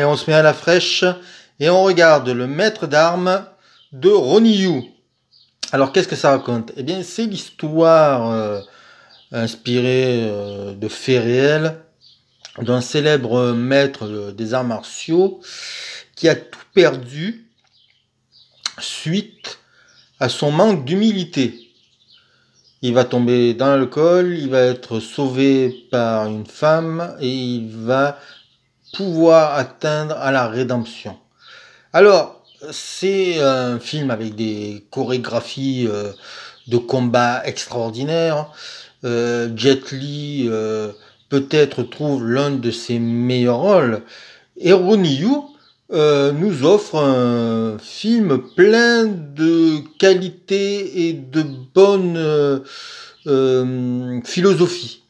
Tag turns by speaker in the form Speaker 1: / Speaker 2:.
Speaker 1: Et on se met à la fraîche et on regarde le maître d'armes de Yu. Alors qu'est-ce que ça raconte Eh bien c'est l'histoire euh, inspirée euh, de faits réels d'un célèbre maître euh, des arts martiaux qui a tout perdu suite à son manque d'humilité. Il va tomber dans l'alcool, il va être sauvé par une femme et il va pouvoir atteindre à la rédemption. Alors, c'est un film avec des chorégraphies euh, de combat extraordinaires. Euh, Jet Li euh, peut-être trouve l'un de ses meilleurs rôles. Et Ronnie nous offre un film plein de qualité et de bonne philosophie.